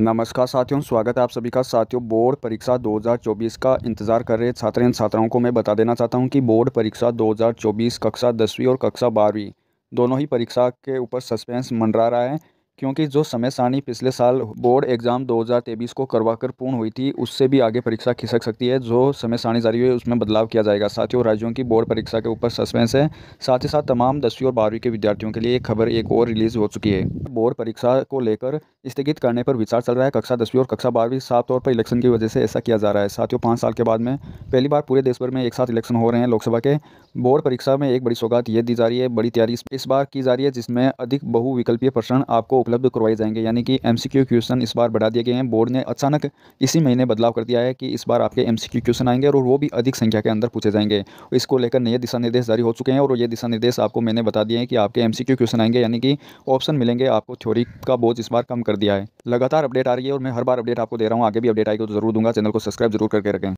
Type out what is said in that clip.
नमस्कार साथियों स्वागत है आप सभी का साथियों बोर्ड परीक्षा 2024 का इंतजार कर रहे छात्र एवं छात्राओं को मैं बता देना चाहता हूं कि बोर्ड परीक्षा 2024 कक्षा दसवीं और कक्षा बारहवीं दोनों ही परीक्षा के ऊपर सस्पेंस मंडरा रहा है क्योंकि जो समय सारणी पिछले साल बोर्ड एग्ज़ाम 2023 को करवा कर पूर्ण हुई थी उससे भी आगे परीक्षा खिसक सकती है जो समय सारणी जारी हुई उसमें बदलाव किया जाएगा साथियों राज्यों की बोर्ड परीक्षा के ऊपर सस्पेंस है साथ ही साथ तमाम दसवीं और बारहवीं के विद्यार्थियों के लिए एक खबर एक और रिलीज़ हो चुकी है बोर्ड परीक्षा को लेकर स्थगित करने पर विचार चल रहा है कक्षा दसवीं और कक्षा बारहवीं साफ तौर पर इलेक्शन की वजह से ऐसा किया जा रहा है साथियों पाँच साल के बाद में पहली बार पूरे देश भर में एक साथ इलेक्शन हो रहे हैं लोकसभा के बोर्ड परीक्षा में एक बड़ी सौगात यह दी जा रही है बड़ी तैयारी इस बार की जा रही है जिसमें अधिक बहुविकल्पीय प्रश्न आपको उपलब्ध करवाए जाएंगे यानी कि एम क्वेश्चन इस बार बढ़ा दिए गए हैं बोर्ड ने अचानक इसी महीने बदलाव कर दिया है कि इस बार आपके एम क्वेश्चन आएंगे और वो भी अधिक संख्या के अंदर पूछे जाएंगे इसको लेकर नए दिशा निर्देश जारी हो चुके हैं और ये दिशा निर्देश आपको मैंने बता दिए हैं कि आपके एम क्वेश्चन आएंगे यानी कि ऑप्शन मिलेंगे आपको थ्योरी का बोझ इस बार कम कर दिया है लगातार अपडेट आ रही है और मैं हर बार अपडेट आपको दे रहा हूँ आगे भी अपडेट आएगी तो जरूर दूंगा चैनल को सब्सक्राइब जरूर करके रखें